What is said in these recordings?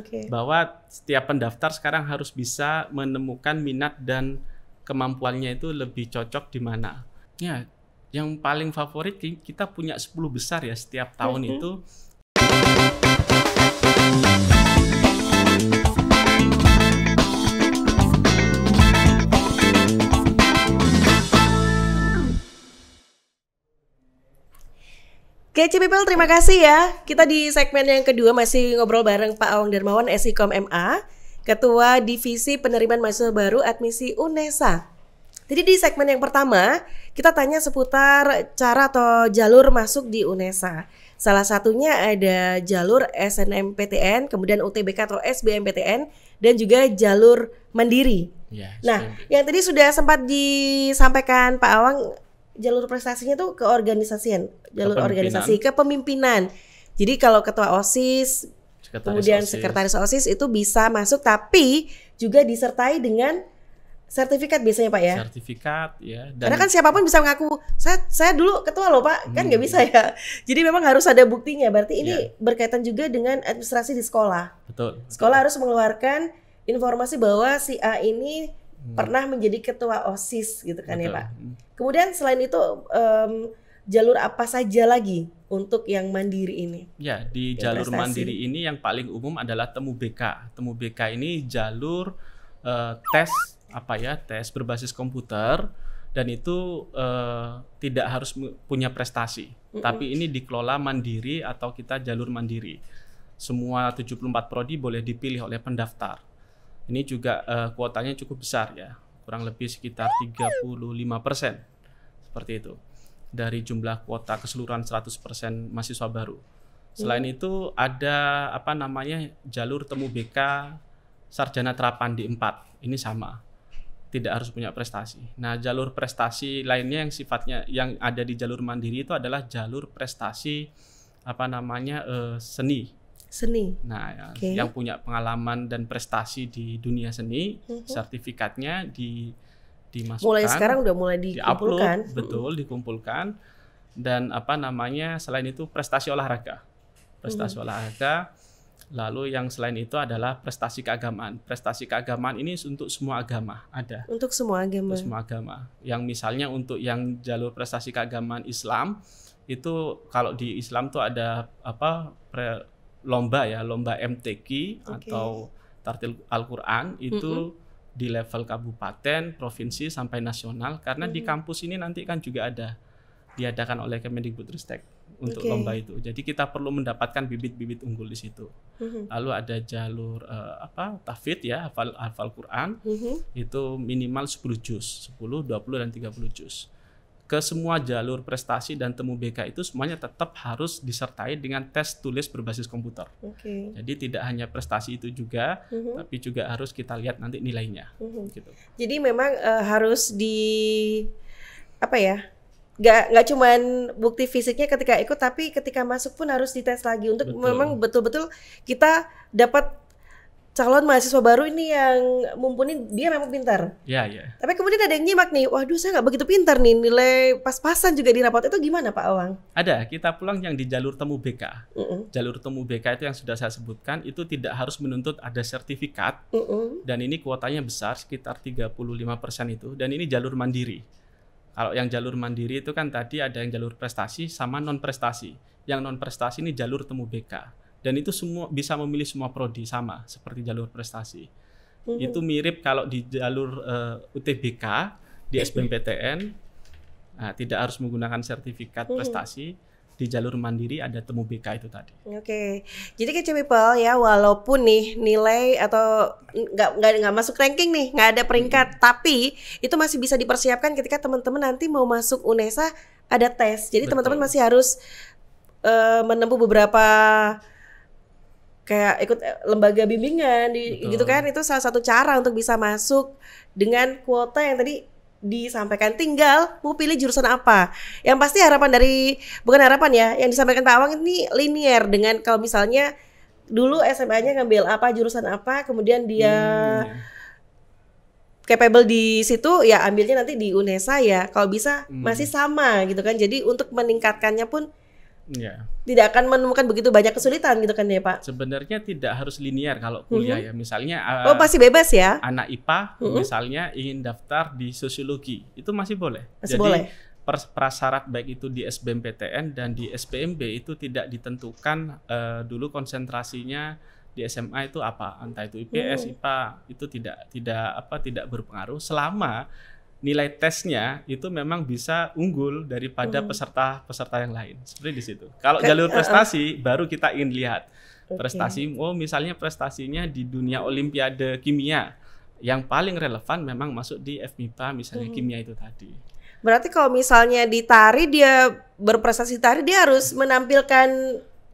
okay. bahwa setiap pendaftar sekarang harus bisa menemukan minat dan kemampuannya itu lebih cocok di mana. Ya, yang paling favorit kita punya 10 besar ya setiap tahun mm -hmm. itu. Kece People, terima kasih ya. Kita di segmen yang kedua masih ngobrol bareng Pak Awang Dermawan, SIKOM MA, Ketua Divisi Penerimaan Mahasiswa Baru Admisi UNESA. Jadi di segmen yang pertama, kita tanya seputar cara atau jalur masuk di UNESA. Salah satunya ada jalur SNMPTN, kemudian UTBK atau SBMPTN, dan juga jalur mandiri. Ya, nah, yang tadi sudah sempat disampaikan Pak Awang jalur prestasinya tuh ke organisasian, jalur organisasi ke pemimpinan. Jadi kalau ketua OSIS, sekretaris kemudian OSIS. sekretaris OSIS itu bisa masuk tapi juga disertai dengan sertifikat biasanya Pak ya. Sertifikat ya. Dan Karena kan siapapun bisa mengaku saya saya dulu ketua loh Pak, kan nggak hmm. bisa ya. Jadi memang harus ada buktinya. Berarti ini ya. berkaitan juga dengan administrasi di sekolah. Betul. Sekolah harus mengeluarkan informasi bahwa si A ini hmm. pernah menjadi ketua OSIS gitu kan ya, Betul. ya Pak. Kemudian selain itu um, jalur apa saja lagi untuk yang mandiri ini? Ya, di Investasi. jalur mandiri ini yang paling umum adalah temu BK. Temu BK ini jalur uh, tes apa ya, tes berbasis komputer dan itu uh, tidak harus punya prestasi, mm -mm. tapi ini dikelola mandiri atau kita jalur mandiri. Semua 74 prodi boleh dipilih oleh pendaftar ini juga uh, kuotanya cukup besar ya, kurang lebih sekitar 35% persen seperti itu dari jumlah kuota keseluruhan 100% persen mahasiswa baru. Selain hmm. itu ada apa namanya jalur temu BK sarjana terapan di 4. Ini sama. Tidak harus punya prestasi. Nah, jalur prestasi lainnya yang sifatnya yang ada di jalur mandiri itu adalah jalur prestasi apa namanya eh, seni seni. Nah, ya, okay. yang punya pengalaman dan prestasi di dunia seni, mm -hmm. sertifikatnya di dimasukkan. Mulai sekarang udah mulai dikumpulkan. Di betul, mm-hmm. dikumpulkan. Dan apa namanya? Selain itu prestasi olahraga. Prestasi mm -hmm. olahraga. Lalu yang selain itu adalah prestasi keagamaan. Prestasi keagamaan ini untuk semua agama ada. Untuk semua agama. Untuk semua agama. Yang misalnya untuk yang jalur prestasi keagamaan Islam itu kalau di Islam tuh ada apa lomba ya, lomba MTQ okay. atau tartil Al-Qur'an itu mm -hmm. di level kabupaten, provinsi sampai nasional karena mm -hmm. di kampus ini nanti kan juga ada diadakan oleh Kemendikbudristek untuk okay. lomba itu. Jadi kita perlu mendapatkan bibit-bibit unggul di situ. Mm-hmm. Lalu ada jalur uh, apa? Tafid ya, hafal hafal Quran. Mm-hmm. Itu minimal 10 juz, 10, 20 dan 30 juz ke semua jalur prestasi dan temu BK itu semuanya tetap harus disertai dengan tes tulis berbasis komputer. Okay. Jadi tidak hanya prestasi itu juga, mm-hmm. tapi juga harus kita lihat nanti nilainya. Mm-hmm. Gitu. Jadi memang uh, harus di apa ya? Gak nggak cuman bukti fisiknya ketika ikut, tapi ketika masuk pun harus dites lagi untuk Betul. memang betul-betul kita dapat calon mahasiswa baru ini yang mumpuni dia memang pintar. Iya, iya. Tapi kemudian ada yang nyimak nih, waduh saya nggak begitu pintar nih, nilai pas-pasan juga di rapot itu gimana Pak Awang? Ada, kita pulang yang di jalur temu BK. Uh -uh. Jalur temu BK itu yang sudah saya sebutkan, itu tidak harus menuntut ada sertifikat, Uh -uh. dan ini kuotanya besar, sekitar 35% itu, dan ini jalur mandiri. Kalau yang jalur mandiri itu kan tadi ada yang jalur prestasi sama non-prestasi. Yang non-prestasi ini jalur temu BK dan itu semua bisa memilih semua prodi sama seperti jalur prestasi. hmm Itu mirip kalau di jalur uh, eh, UTBK di hmm. SBMPTN nah, tidak harus menggunakan sertifikat mm-hmm. prestasi di jalur mandiri ada temu BK itu tadi. Oke, okay. jadi kece people ya walaupun nih nilai atau nggak nggak nggak masuk ranking nih nggak ada peringkat, hmm. tapi itu masih bisa dipersiapkan ketika teman-teman nanti mau masuk UNESA ada tes. Jadi teman-teman masih harus uh, menempuh beberapa kayak ikut eh, lembaga bimbingan Betul. gitu kan itu salah satu cara untuk bisa masuk dengan kuota yang tadi disampaikan tinggal mau pilih jurusan apa yang pasti harapan dari bukan harapan ya yang disampaikan Pak Awang ini linear dengan kalau misalnya dulu SMA-nya ngambil apa jurusan apa kemudian dia hmm capable di situ ya ambilnya nanti di UNESA ya kalau bisa hmm. masih sama gitu kan jadi untuk meningkatkannya pun Ya. tidak akan menemukan begitu banyak kesulitan gitu kan ya Pak? Sebenarnya tidak harus linear kalau kuliah mm-hmm. ya. Misalnya uh, oh pasti bebas ya? Anak IPA mm-hmm. misalnya ingin daftar di sosiologi itu masih boleh. Masih Jadi, boleh. Prasyarat baik itu di SBMPTN dan di SPMB itu tidak ditentukan uh, dulu konsentrasinya di SMA itu apa entah itu IPS hmm. IPA itu tidak tidak apa tidak berpengaruh selama nilai tesnya itu memang bisa unggul daripada hmm. peserta peserta yang lain seperti di situ. Kalau jalur eh, eh. prestasi baru kita ingin lihat prestasi. Oh misalnya prestasinya di dunia Olimpiade kimia yang paling relevan memang masuk di FMIPA misalnya hmm. kimia itu tadi. Berarti kalau misalnya di tari dia berprestasi tari dia harus hmm. menampilkan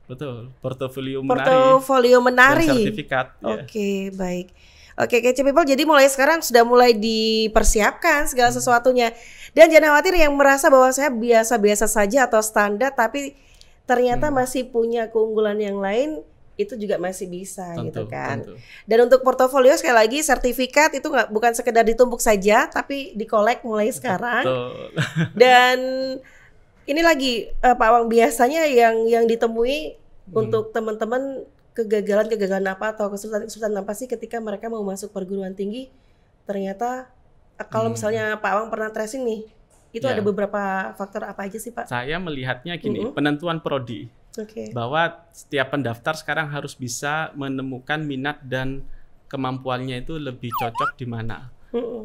betul portofolio menari portofolio menari sertifikat ya. oke okay, ya. baik Oke, okay, kece people. Jadi mulai sekarang sudah mulai dipersiapkan segala hmm. sesuatunya. Dan jangan khawatir yang merasa bahwa saya biasa-biasa saja atau standar, tapi ternyata hmm. masih punya keunggulan yang lain itu juga masih bisa gitu tentu, gitu kan. Tentu. Dan untuk portofolio sekali lagi sertifikat itu nggak bukan sekedar ditumpuk saja tapi dikolek mulai sekarang. Betul. Dan ini lagi uh, Pak Wang biasanya yang yang ditemui hmm. untuk teman-teman kegagalan-kegagalan apa atau kesulitan-kesulitan apa sih ketika mereka mau masuk perguruan tinggi ternyata eh, kalau hmm. misalnya Pak Awang pernah tracing nih itu ya. ada beberapa faktor apa aja sih Pak? Saya melihatnya gini mm -hmm. penentuan prodi okay. bahwa setiap pendaftar sekarang harus bisa menemukan minat dan kemampuannya itu lebih cocok di mana.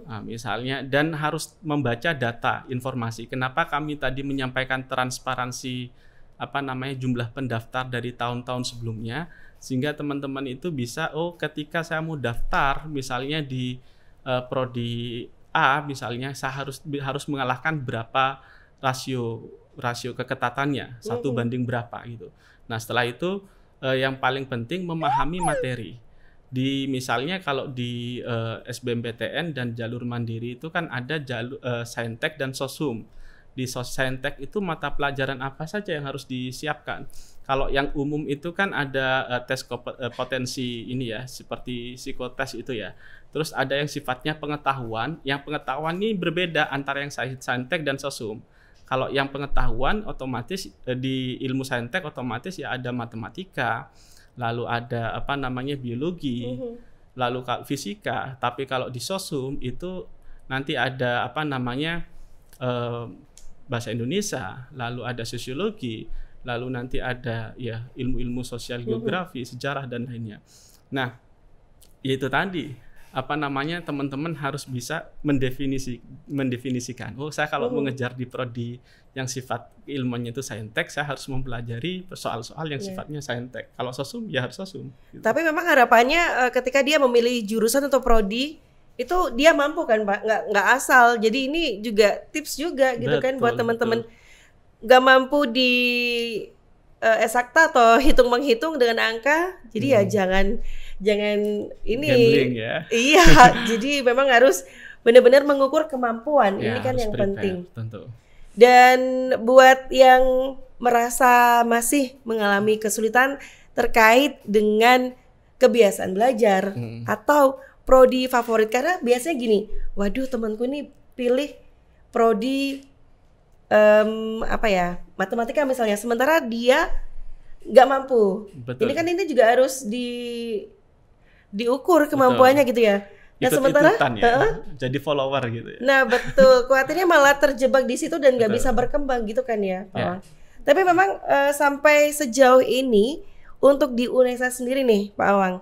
Nah, misalnya dan harus membaca data informasi. Kenapa kami tadi menyampaikan transparansi apa namanya jumlah pendaftar dari tahun-tahun sebelumnya sehingga teman-teman itu bisa oh ketika saya mau daftar misalnya di uh, prodi A misalnya saya harus harus mengalahkan berapa rasio rasio keketatannya satu banding berapa gitu. Nah setelah itu uh, yang paling penting memahami materi di misalnya kalau di uh, eh, SBMPTN dan jalur mandiri itu kan ada jalur uh, saintek dan sosum di sosentek itu mata pelajaran apa saja yang harus disiapkan? Kalau yang umum itu kan ada uh, tes eh, potensi ini ya, seperti psikotes itu ya. Terus ada yang sifatnya pengetahuan, yang pengetahuan ini berbeda antara yang Saintek dan Sosum. Kalau yang pengetahuan otomatis eh, di ilmu Saintek otomatis ya ada matematika, lalu ada apa namanya biologi, mm-hmm. lalu fisika. Tapi kalau di Sosum itu nanti ada apa namanya bahasa Indonesia, lalu ada sosiologi, lalu nanti ada ya ilmu-ilmu sosial geografi, sejarah dan lainnya. Nah, itu tadi apa namanya teman-teman harus bisa mendefinisi mendefinisikan. Oh, saya kalau mengejar di prodi yang sifat ilmunya itu saintek, saya harus mempelajari soal-soal yang yeah. sifatnya saintek. Kalau sosum ya harus sosum. Gitu. Tapi memang harapannya eh, ketika dia memilih jurusan atau prodi itu dia mampu kan pak nggak nggak asal jadi ini juga tips juga gitu betul, kan buat teman-teman nggak mampu di uh, eh, esakta atau hitung menghitung dengan angka jadi ya hmm. ya jangan jangan ini Gambling, ya. iya jadi memang harus benar-benar mengukur kemampuan ya, ini kan yang prepare, penting tentu dan buat yang merasa masih mengalami kesulitan terkait dengan kebiasaan belajar hmm. atau prodi favorit karena biasanya gini waduh temanku ini pilih prodi um, apa ya matematika misalnya sementara dia nggak mampu Betul. ini kan ini juga harus di diukur kemampuannya betul. gitu ya nah sementara ya, uh, jadi follower gitu ya nah betul khawatirnya malah terjebak di situ dan nggak bisa berkembang gitu kan ya yeah. Oh. tapi memang uh, sampai sejauh ini untuk di UNESA sendiri nih Pak Awang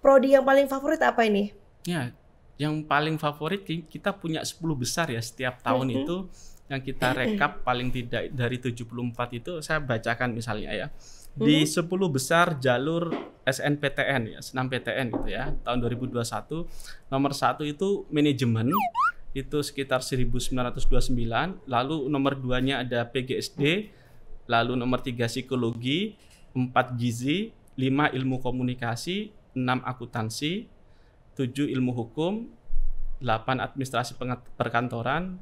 prodi yang paling favorit apa ini Ya, yang paling favorit kita punya 10 besar ya setiap tahun itu yang kita rekap paling tidak dari 74 itu saya bacakan misalnya ya. Di sepuluh 10 besar jalur SNPTN ya, senam PTN gitu ya, tahun 2021 nomor satu itu manajemen itu sekitar 1929, lalu nomor nya ada PGSD, lalu nomor tiga psikologi, 4 gizi, 5 ilmu komunikasi, 6 akuntansi, tujuh ilmu hukum, delapan administrasi perkantoran,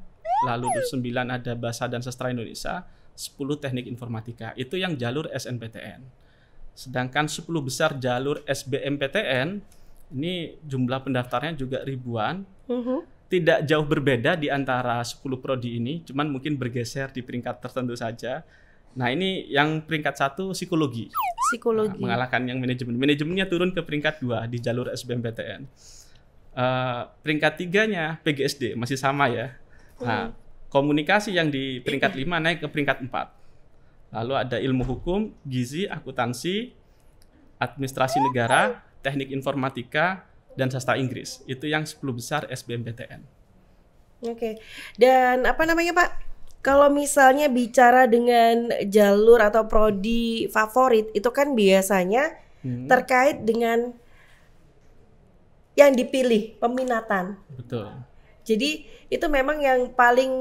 lalu sembilan ada bahasa dan sastra Indonesia, sepuluh teknik informatika. Itu yang jalur SNPTN. Sedangkan sepuluh besar jalur SBMPTN ini jumlah pendaftarnya juga ribuan. Uh Tidak jauh berbeda di antara 10 prodi ini, cuman mungkin bergeser di peringkat tertentu saja Nah ini yang peringkat satu psikologi. Psikologi. Nah, mengalahkan yang manajemen. Manajemennya turun ke peringkat dua di jalur SBMPTN. Uh, eh, peringkat tiganya PGSD masih sama ya. Nah hmm. komunikasi yang di peringkat lima naik ke peringkat empat. Lalu ada ilmu hukum, gizi, akuntansi, administrasi negara, teknik informatika, dan sastra Inggris. Itu yang 10 besar SBMPTN. Oke. Okay. Dan apa namanya, Pak? Kalau misalnya bicara dengan jalur atau prodi favorit itu kan biasanya hmm. terkait dengan yang dipilih peminatan. Betul. Jadi itu memang yang paling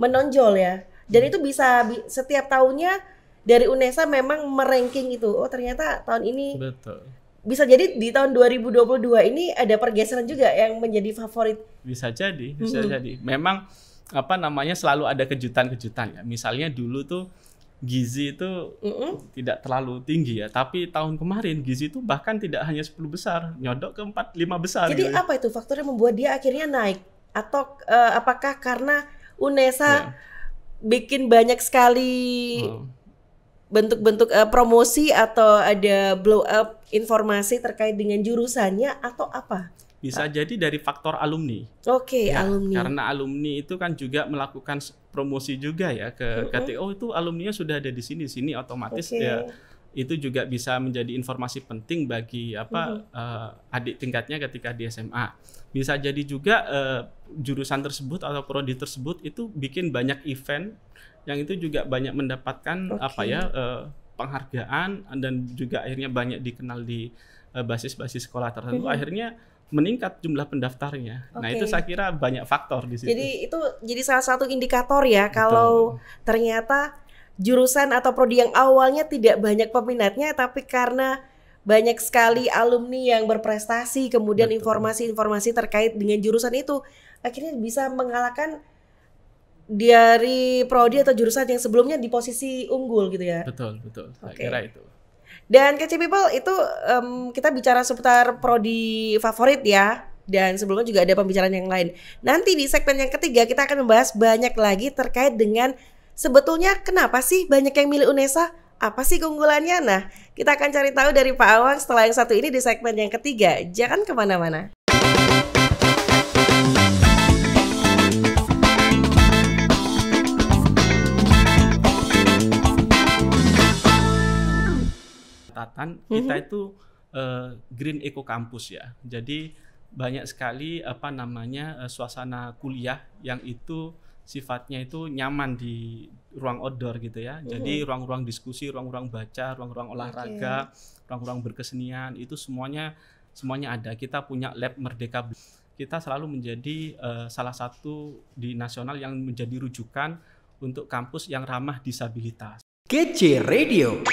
menonjol ya. Dan hmm. itu bisa setiap tahunnya dari UNESA memang meranking itu. Oh ternyata tahun ini Betul. Bisa jadi di tahun 2022 ini ada pergeseran juga yang menjadi favorit. Bisa jadi, bisa hmm. jadi. Memang apa namanya selalu ada kejutan-kejutan ya. Misalnya dulu tuh gizi itu mm -mm. tidak terlalu tinggi ya, tapi tahun kemarin gizi itu bahkan tidak hanya 10 besar, nyodok ke 4 5 besar. Jadi gitu. Ya. apa itu faktor yang membuat dia akhirnya naik atau uh, apakah karena UNESA yeah. bikin banyak sekali hmm. bentuk-bentuk hmm. uh, promosi atau ada blow up informasi terkait dengan jurusannya atau apa? Bisa ah. jadi dari faktor alumni. Oke, okay, ya, alumni. Karena alumni itu kan juga melakukan promosi juga ya ke mm -hmm. KTO oh, itu alumninya sudah ada di sini, sini otomatis okay. ya itu juga bisa menjadi informasi penting bagi apa mm -hmm. uh, adik tingkatnya ketika di SMA. Bisa jadi juga uh, jurusan tersebut atau prodi tersebut itu bikin banyak event yang itu juga banyak mendapatkan okay. apa ya uh, penghargaan dan juga akhirnya banyak dikenal di basis-basis sekolah tertentu. -hmm. Akhirnya meningkat jumlah pendaftarnya. Okay. Nah, itu saya kira banyak faktor di situ. Jadi itu jadi salah satu indikator ya Betul. kalau ternyata jurusan atau prodi yang awalnya tidak banyak peminatnya tapi karena banyak sekali alumni yang berprestasi kemudian informasi-informasi terkait dengan jurusan itu akhirnya bisa mengalahkan dari prodi atau jurusan yang sebelumnya di posisi unggul gitu ya. Betul, betul. Saya okay. itu. Dan Catchy People itu um, kita bicara seputar prodi favorit ya. Dan sebelumnya juga ada pembicaraan yang lain. Nanti di segmen yang ketiga kita akan membahas banyak lagi terkait dengan sebetulnya kenapa sih banyak yang milih UNESA? Apa sih keunggulannya? Nah, kita akan cari tahu dari Pak Awang setelah yang satu ini di segmen yang ketiga. Jangan kemana-mana. catatan mhm. kita mm-hmm. itu uh, Green Eco Campus ya. Jadi banyak sekali apa namanya uh, suasana kuliah yang itu sifatnya itu nyaman di ruang outdoor gitu ya. Mm-hmm. Jadi ruang-ruang diskusi, ruang-ruang baca, ruang-ruang olahraga, ruang ruang-ruang berkesenian itu semuanya semuanya ada. Kita punya lab Merdeka. Kita selalu menjadi uh, salah satu di nasional yang menjadi rujukan untuk kampus yang ramah disabilitas. Kece Radio.